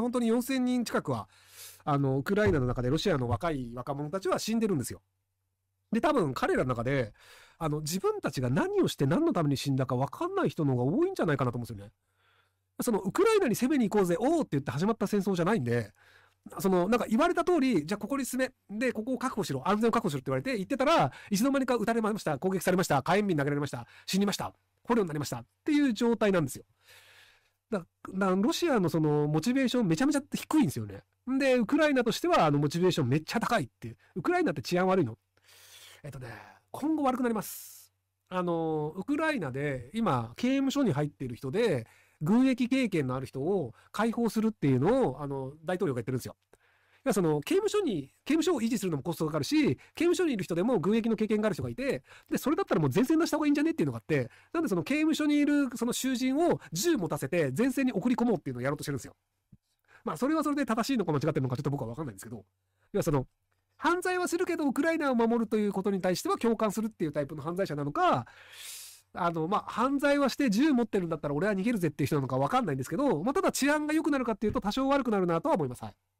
本当に4000人近くは、あの、ウクライナの中でロシアの若い若者たちは死んでるんですよ。で、多分彼らの中で、あの、自分たちが何をして何のために死んだか分かんない人の方が多いんじゃないかなと思うんですよね。その、ウクライナに攻めに行こうぜ、おうって言って始まった戦争じゃないんで、その、なんか言われた通り、じゃあここに進め、で、ここを確保しろ、安全を確保しろって言われて、行ってたら、いつの間にか撃たれました、攻撃されました、火炎瓶投げられました、死にました、捕虜になりましたっていう状態なんですよ。だだロシアのそのモチベーションめちゃめちゃ低いんですよね。で、ウクライナとしてはあのモチベーションめっちゃ高いっていう。ウクライナって治安悪いのえっとね、今後悪くなります。あの、ウクライナで今刑務所に入っている人で、軍役経験のある人を解放するっていうのを、あの、大統領が言ってるんですよ。や、その、刑務所に、刑務所を維持するのもコストがかかるし、刑務所にいる人でも軍役の経験がある人がいて、で、それだったらもう前線出した方がいいんじゃねっていうのがあって、なんでその刑務所にいるその囚人を銃持たせて前線に送り込もうっていうのをやろうとしてるんですよ。まあ、それはそれで正しいのか間違ってるのかちょっと僕はわかんないんですけど、要はその、犯罪はするけど、ウクライナを守るということに対しては共感するっていうタイプの犯罪者なのか、あの、まあ、犯罪はして銃持ってるんだったら俺は逃げるぜっていう人なのかわかんないんですけど、まあ、ただ治安が良くなるかっていうと多少悪くなるなとは思います。はい。